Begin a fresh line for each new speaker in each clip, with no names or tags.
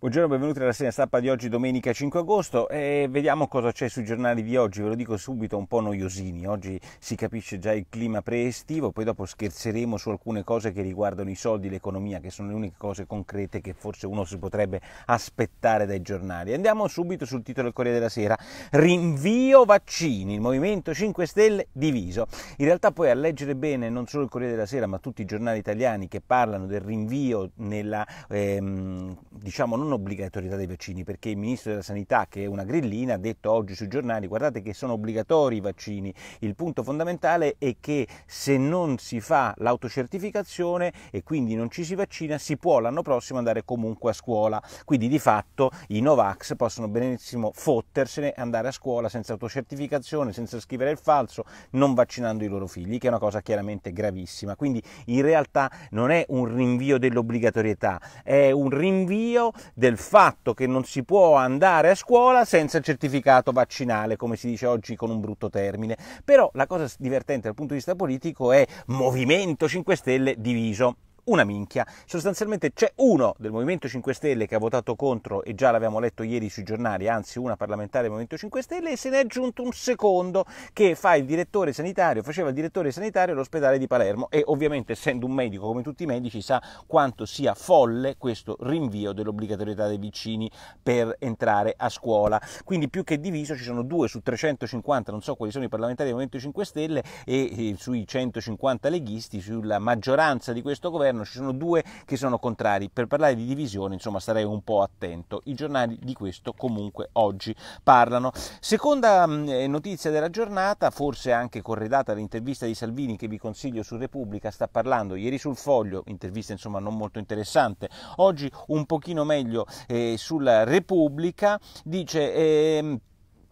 Buongiorno, benvenuti alla segna stampa di oggi domenica 5 agosto e vediamo cosa c'è sui giornali di oggi, ve lo dico subito un po' noiosini, oggi si capisce già il clima preestivo, poi dopo scherzeremo su alcune cose che riguardano i soldi l'economia, che sono le uniche cose concrete che forse uno si potrebbe aspettare dai giornali. Andiamo subito sul titolo del Corriere della Sera, rinvio vaccini, il Movimento 5 Stelle diviso. In realtà poi a leggere bene non solo il Corriere della Sera ma tutti i giornali italiani che parlano del rinvio nella, ehm, diciamo, non non obbligatorietà dei vaccini, perché il ministro della sanità, che è una grillina, ha detto oggi sui giornali, guardate che sono obbligatori i vaccini, il punto fondamentale è che se non si fa l'autocertificazione e quindi non ci si vaccina, si può l'anno prossimo andare comunque a scuola, quindi di fatto i Novax possono benissimo fottersene, andare a scuola senza autocertificazione, senza scrivere il falso, non vaccinando i loro figli, che è una cosa chiaramente gravissima, quindi in realtà non è un rinvio dell'obbligatorietà, è un rinvio del fatto che non si può andare a scuola senza certificato vaccinale, come si dice oggi con un brutto termine. Però la cosa divertente dal punto di vista politico è Movimento 5 Stelle diviso una minchia. Sostanzialmente c'è uno del Movimento 5 Stelle che ha votato contro e già l'abbiamo letto ieri sui giornali, anzi una parlamentare del Movimento 5 Stelle e se ne è aggiunto un secondo che fa il direttore sanitario, faceva il direttore sanitario all'ospedale di Palermo e ovviamente essendo un medico come tutti i medici sa quanto sia folle questo rinvio dell'obbligatorietà dei vicini per entrare a scuola. Quindi più che diviso ci sono due su 350, non so quali sono i parlamentari del Movimento 5 Stelle e, e sui 150 leghisti, sulla maggioranza di questo governo all'interno ci sono due che sono contrari. Per parlare di divisione, insomma, starei un po' attento. I giornali di questo comunque oggi parlano. Seconda mm, eh, notizia della giornata, forse anche corredata dall'intervista di Salvini che vi consiglio su Repubblica, sta parlando ieri sul foglio, intervista insomma non molto interessante, oggi un pochino meglio eh, sulla Repubblica, dice... Eh,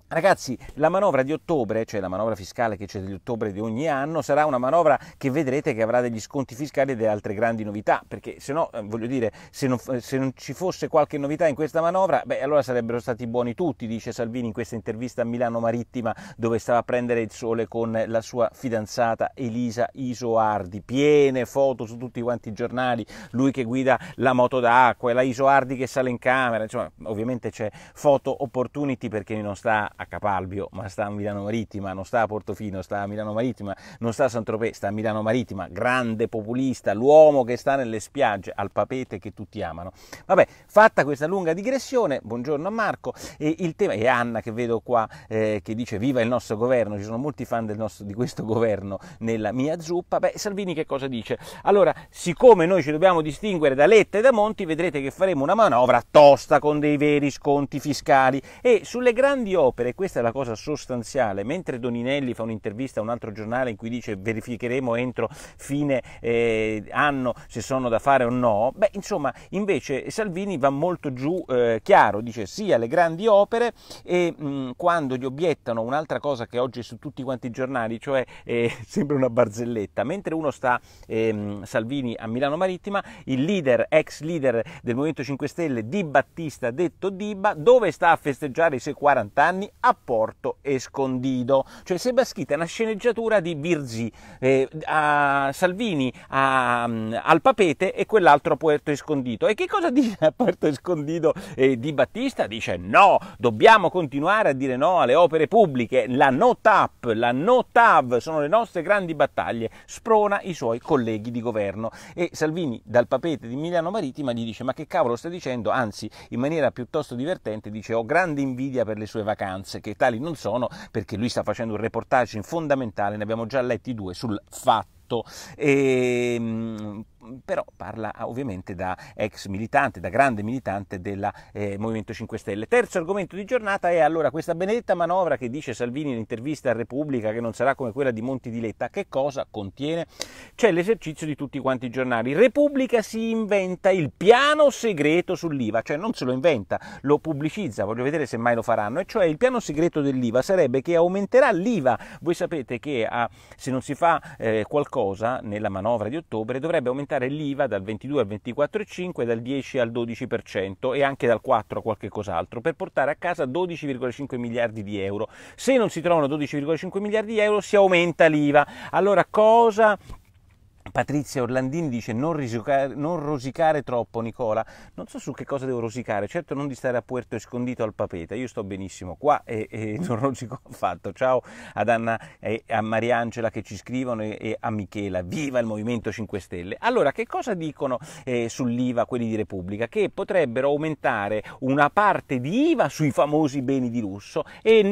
Ragazzi, la manovra di ottobre, cioè la manovra fiscale che c'è di ottobre di ogni anno, sarà una manovra che vedrete che avrà degli sconti fiscali e delle altre grandi novità, perché se no, eh, voglio dire, se non, se non ci fosse qualche novità in questa manovra, beh, allora sarebbero stati buoni tutti, dice Salvini in questa intervista a Milano Marittima, dove stava a prendere il sole con la sua fidanzata Elisa Isoardi. Piene foto su tutti quanti i giornali, lui che guida la moto d'acqua e la Isoardi che sale in camera, insomma, ovviamente c'è foto opportunity perché non sta a Capalbio, ma sta a Milano Marittima, non sta a Portofino, sta a Milano Marittima, non sta a San Tropez, sta a Milano Marittima, grande populista, l'uomo che sta nelle spiagge, al papete che tutti amano. Vabbè, fatta questa lunga digressione, buongiorno a Marco, e il tema è Anna che vedo qua eh, che dice viva il nostro governo, ci sono molti fan nostro, di questo governo nella mia zuppa, beh Salvini che cosa dice? Allora, siccome noi ci dobbiamo distinguere da Letta e da Monti, vedrete che faremo una manovra tosta con dei veri sconti fiscali e sulle grandi opere chiedere, questa è la cosa sostanziale, mentre Doninelli fa un'intervista a un altro giornale in cui dice verificheremo entro fine eh, anno se sono da fare o no, beh insomma invece Salvini va molto giù eh, chiaro, dice sì alle grandi opere e mh, mm, quando gli obiettano un'altra cosa che oggi è su tutti quanti i giornali, cioè eh, sembra una barzelletta, mentre uno sta ehm, Salvini a Milano Marittima, il leader, ex leader del Movimento 5 Stelle Di Battista, detto Diba, dove sta a festeggiare i suoi 40 anni? a Porto Escondido. Cioè si è scritta una sceneggiatura di Birzi eh, a Salvini a, mm, al Papete e quell'altro a Porto Escondido. E che cosa dice a Porto Escondido eh, Di Battista? Dice no, dobbiamo continuare a dire no alle opere pubbliche, la no tap, la no tav sono le nostre grandi battaglie, sprona i suoi colleghi di governo. E Salvini dal Papete di Milano Marittima gli dice ma che cavolo stai dicendo? Anzi, in maniera piuttosto divertente dice ho grande invidia per le sue vacanze Times, che tali non sono, perché lui sta facendo un reportage fondamentale, ne abbiamo già letti due, sul fatto. E, ehm, Mm, però parla ah, ovviamente da ex militante, da grande militante del eh, Movimento 5 Stelle. Terzo argomento di giornata è allora questa benedetta manovra che dice Salvini in intervista a Repubblica che non sarà come quella di Monti di Letta. Che cosa contiene? C'è l'esercizio di tutti quanti i giornali. Repubblica si inventa il piano segreto sull'IVA, cioè non se lo inventa, lo pubblicizza, voglio vedere se mai lo faranno, e cioè il piano segreto dell'IVA sarebbe che aumenterà l'IVA. Voi sapete che ah, se non si fa eh, qualcosa nella manovra di ottobre dovrebbe aumentare aumentare l'IVA dal 22 al 24,5 dal 10 al 12% e anche dal 4 a qualche cos'altro per portare a casa 12,5 miliardi di euro. Se non si trovano 12,5 miliardi di euro si aumenta l'IVA. Allora cosa Patrizia Orlandini dice non, risicare, non, rosicare troppo Nicola, non so su che cosa devo rosicare, certo non di stare a Puerto Escondito al Papeta, io sto benissimo qua e, e non rosico affatto. Ciao ad Anna e a Mariangela che ci scrivono e, e, a Michela, viva il Movimento 5 Stelle. Allora che cosa dicono eh, sull'IVA quelli di Repubblica? Che potrebbero aumentare una parte di IVA sui famosi beni di lusso e,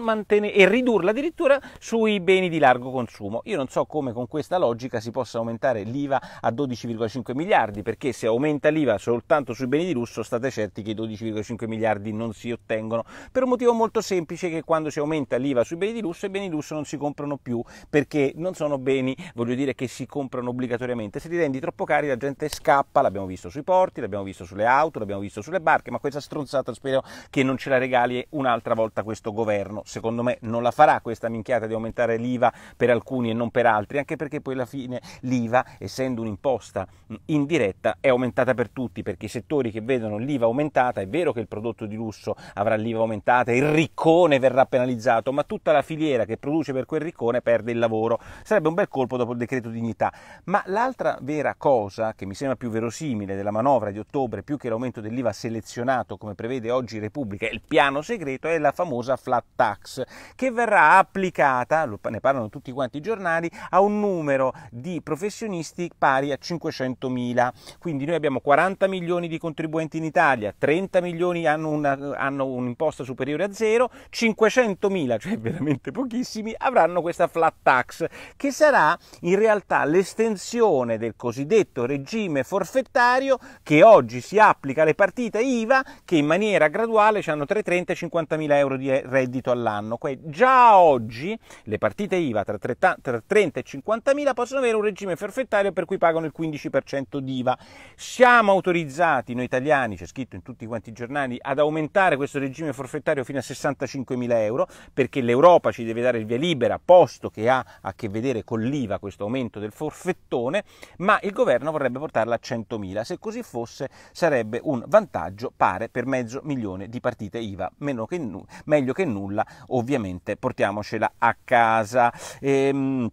mantenere, e ridurla addirittura sui beni di largo consumo. Io non so come con questa logica si possa aumentare aumentare l'IVA a 12,5 miliardi, perché se aumenta l'IVA soltanto sui beni di lusso state certi che i 12,5 miliardi non si ottengono, per un motivo molto semplice che quando si aumenta l'IVA sui beni di lusso i beni di lusso non si comprano più, perché non sono beni, voglio dire, che si comprano obbligatoriamente, se li rendi troppo cari la gente scappa, l'abbiamo visto sui porti, l'abbiamo visto sulle auto, l'abbiamo visto sulle barche, ma questa stronzata spero che non ce la regali un'altra volta questo governo, secondo me non la farà questa minchiata di aumentare l'IVA per alcuni e non per altri, anche perché poi alla fine l'IVA l'IVA, essendo un'imposta indiretta, è aumentata per tutti, perché i settori che vedono l'IVA aumentata, è vero che il prodotto di lusso avrà l'IVA aumentata, il riccone verrà penalizzato, ma tutta la filiera che produce per quel riccone perde il lavoro. Sarebbe un bel colpo dopo il decreto dignità. Ma l'altra vera cosa che mi sembra più verosimile della manovra di ottobre, più che l'aumento dell'IVA selezionato come prevede oggi Repubblica, il piano segreto, è la famosa flat tax, che verrà applicata, ne parlano tutti quanti i giornali, a un numero di professionisti professionisti pari a 500 mila. Quindi noi abbiamo 40 milioni di contribuenti in Italia, 30 milioni hanno, una, hanno un'imposta superiore a zero, 500 mila, cioè veramente pochissimi, avranno questa flat tax, che sarà in realtà l'estensione del cosiddetto regime forfettario che oggi si applica alle partite IVA che in maniera graduale hanno tra i 30 e i 50 mila euro di reddito all'anno. già oggi le partite IVA tra 30 e 50 mila possono avere un regime regime forfettario per cui pagano il 15% d'IVA. Siamo autorizzati, noi italiani, c'è scritto in tutti quanti i giornali, ad aumentare questo regime forfettario fino a 65.000 euro perché l'Europa ci deve dare il via libera, posto che ha a che vedere con l'IVA questo aumento del forfettone, ma il governo vorrebbe portarla a 100.000. Se così fosse sarebbe un vantaggio pare per mezzo milione di partite IVA, Meno che meglio che nulla, ovviamente portiamocela a casa. Ehm,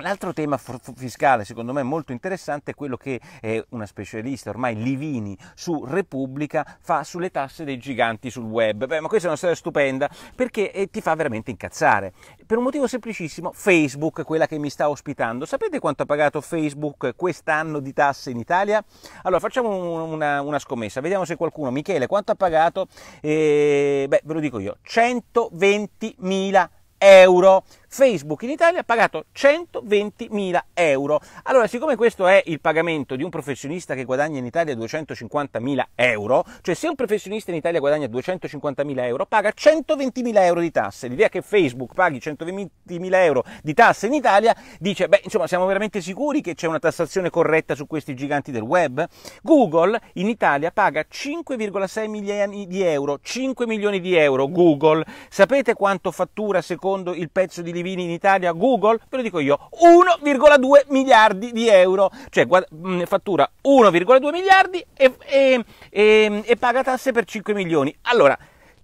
L'altro tema fiscale secondo me molto interessante è quello che è eh, una specialista ormai Livini su Repubblica fa sulle tasse dei giganti sul web. Beh, ma questa è una storia stupenda perché eh, ti fa veramente incazzare. Per un motivo semplicissimo, Facebook, quella che mi sta ospitando. Sapete quanto ha pagato Facebook quest'anno di tasse in Italia? Allora facciamo una, una scommessa, vediamo se qualcuno, Michele, quanto ha pagato? Eh, beh, ve lo dico io, 120.000 euro. Facebook in Italia ha pagato 120.000 euro. Allora, siccome questo è il pagamento di un professionista che guadagna in Italia 250.000 euro, cioè se un professionista in Italia guadagna 250.000 euro, paga 120.000 euro di tasse. L'idea che Facebook paghi 120.000 euro di tasse in Italia dice, beh, insomma, siamo veramente sicuri che c'è una tassazione corretta su questi giganti del web? Google in Italia paga 5,6 milioni di euro, 5 milioni di euro Google. Sapete quanto fattura secondo il pezzo di di vini in Italia Google? Ve lo dico io, 1,2 miliardi di euro, cioè fattura 1,2 miliardi e, e, e, e paga tasse per 5 milioni. Allora,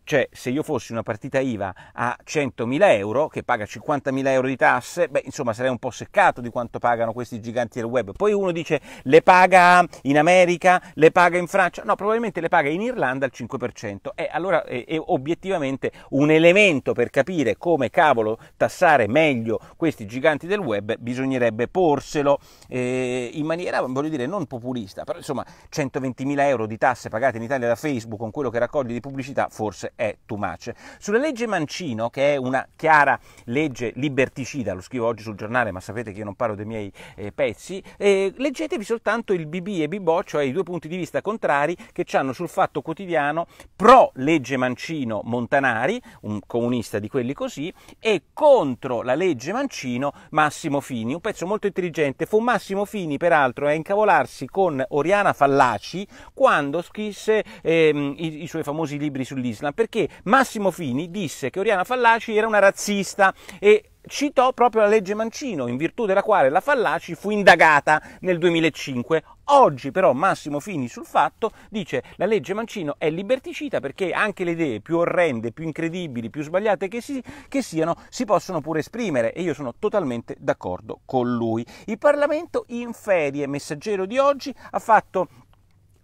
cioè se io fossi una partita IVA a 100.000 euro, che paga 50.000 euro di tasse, beh insomma sarei un po' seccato di quanto pagano questi giganti del web. Poi uno dice le paga in America, le paga in Francia, no probabilmente le paga in Irlanda al 5%. E eh, allora è, eh, è obiettivamente un elemento per capire come cavolo tassare meglio questi giganti del web, bisognerebbe porselo eh, in maniera, voglio dire, non populista, però insomma 120.000 euro di tasse pagate in Italia da Facebook con quello che raccogli di pubblicità forse è too much. Sulla legge Mancino, che è una chiara legge liberticida, lo scrivo oggi sul giornale, ma sapete che io non parlo dei miei eh, pezzi, eh, leggetevi soltanto il BB e Bibo, cioè i due punti di vista contrari che ci hanno sul fatto quotidiano pro legge Mancino Montanari, un comunista di quelli così, e contro la legge Mancino Massimo Fini, un pezzo molto intelligente. Fu Massimo Fini, peraltro, a incavolarsi con Oriana Fallaci quando scrisse ehm, i, i, suoi famosi libri sull'Islam perché Massimo Fini disse che Oriana Fallaci era una razzista e citò proprio la legge Mancino, in virtù della quale la Fallaci fu indagata nel 2005. Oggi però Massimo Fini sul fatto dice che la legge Mancino è liberticida perché anche le idee più orrende, più incredibili, più sbagliate che, si, che siano si possono pure esprimere e io sono totalmente d'accordo con lui. Il Parlamento in ferie, messaggero di oggi, ha fatto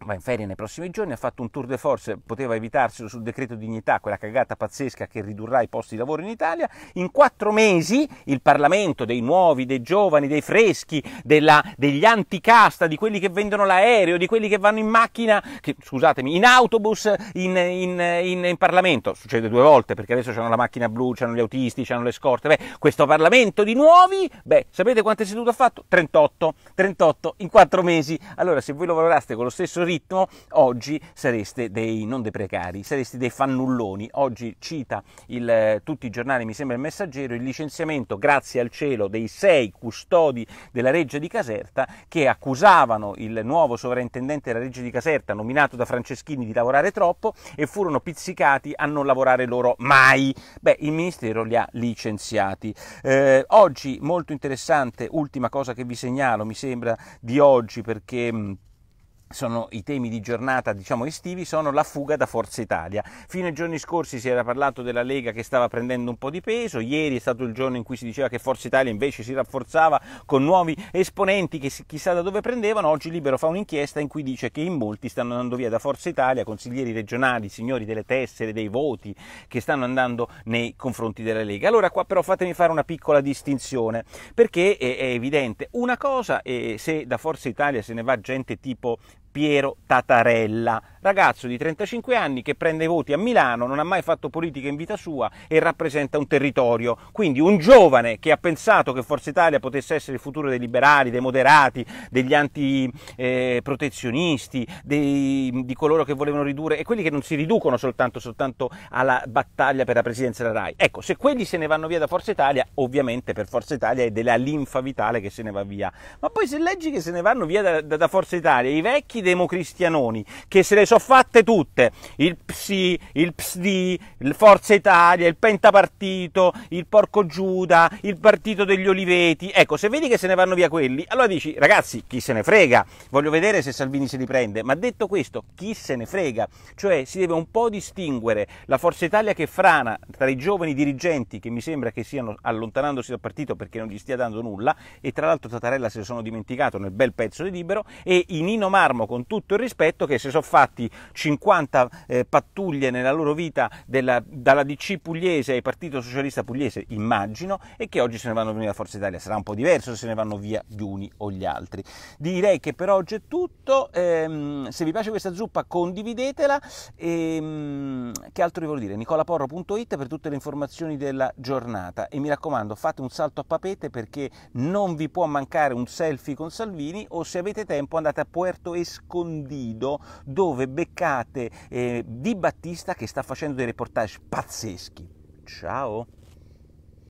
va in ferie nei prossimi giorni, ha fatto un tour de force, poteva evitarselo sul decreto dignità, quella cagata pazzesca che ridurrà i posti di lavoro in Italia, in quattro mesi il Parlamento dei nuovi, dei giovani, dei freschi, della, degli anticasta, di quelli che vendono l'aereo, di quelli che vanno in macchina, che, scusatemi, in autobus, in, in, in, in, Parlamento, succede due volte perché adesso hanno la macchina blu, hanno gli autisti, hanno le scorte, beh, questo Parlamento di nuovi, beh, sapete quante sedute ha fatto? 38, 38 in quattro mesi, allora se voi lavoraste con lo stesso ritmo, oggi sareste dei non dei precari, sareste dei fannulloni. Oggi cita il, eh, tutti i giornali, mi sembra il messaggero, il licenziamento, grazie al cielo, dei sei custodi della Reggia di Caserta che accusavano il nuovo sovrintendente della Reggia di Caserta, nominato da Franceschini, di lavorare troppo e furono pizzicati a non lavorare loro mai. Beh, il Ministero li ha licenziati. Eh, oggi molto interessante, ultima cosa che vi segnalo, mi sembra di oggi perché sono i temi di giornata diciamo estivi sono la fuga da Forza Italia fino ai giorni scorsi si era parlato della Lega che stava prendendo un po' di peso ieri è stato il giorno in cui si diceva che Forza Italia invece si rafforzava con nuovi esponenti che chissà da dove prendevano oggi Libero fa un'inchiesta in cui dice che in molti stanno andando via da Forza Italia consiglieri regionali, signori delle tessere dei voti che stanno andando nei confronti della Lega allora qua però fatemi fare una piccola distinzione perché è, è evidente una cosa è se da Forza Italia se ne va gente tipo Piero Tatarella ragazzo di 35 anni che prende i voti a Milano, non ha mai fatto politica in vita sua e rappresenta un territorio. Quindi un giovane che ha pensato che Forza Italia potesse essere il futuro dei liberali, dei moderati, degli antiprotezionisti, eh, di coloro che volevano ridurre e quelli che non si riducono soltanto, soltanto, alla battaglia per la presidenza della RAI. Ecco, se quelli se ne vanno via da Forza Italia, ovviamente per Forza Italia è della linfa vitale che se ne va via. Ma poi se leggi che se ne vanno via da, da, da Forza Italia i vecchi democristianoni che se le ho fatte tutte, il PSI, il PSD, il Forza Italia, il Pentapartito, il Porco Giuda, il Partito degli Oliveti, ecco se vedi che se ne vanno via quelli, allora dici ragazzi chi se ne frega, voglio vedere se Salvini se li prende, ma detto questo chi se ne frega, cioè si deve un po' distinguere la Forza Italia che frana tra i giovani dirigenti che mi sembra che stiano allontanandosi dal partito perché non gli stia dando nulla e tra l'altro Tatarella se lo sono dimenticato nel bel pezzo di libero e i Nino Marmo con tutto il rispetto che se sono fatti coinvolti 50 eh, pattuglie nella loro vita della, dalla DC pugliese ai Partito Socialista Pugliese, immagino, e che oggi se ne vanno via la Forza Italia. Sarà un po' diverso se se ne vanno via gli uni o gli altri. Direi che per oggi è tutto. Ehm, se vi piace questa zuppa condividetela. Ehm, che altro vi voglio dire? Nicolaporro.it per tutte le informazioni della giornata. E mi raccomando, fate un salto a papete perché non vi può mancare un selfie con Salvini o se avete tempo andate a Puerto Escondido dove beccate eh, Di Battista che sta facendo dei reportage pazzeschi. Ciao!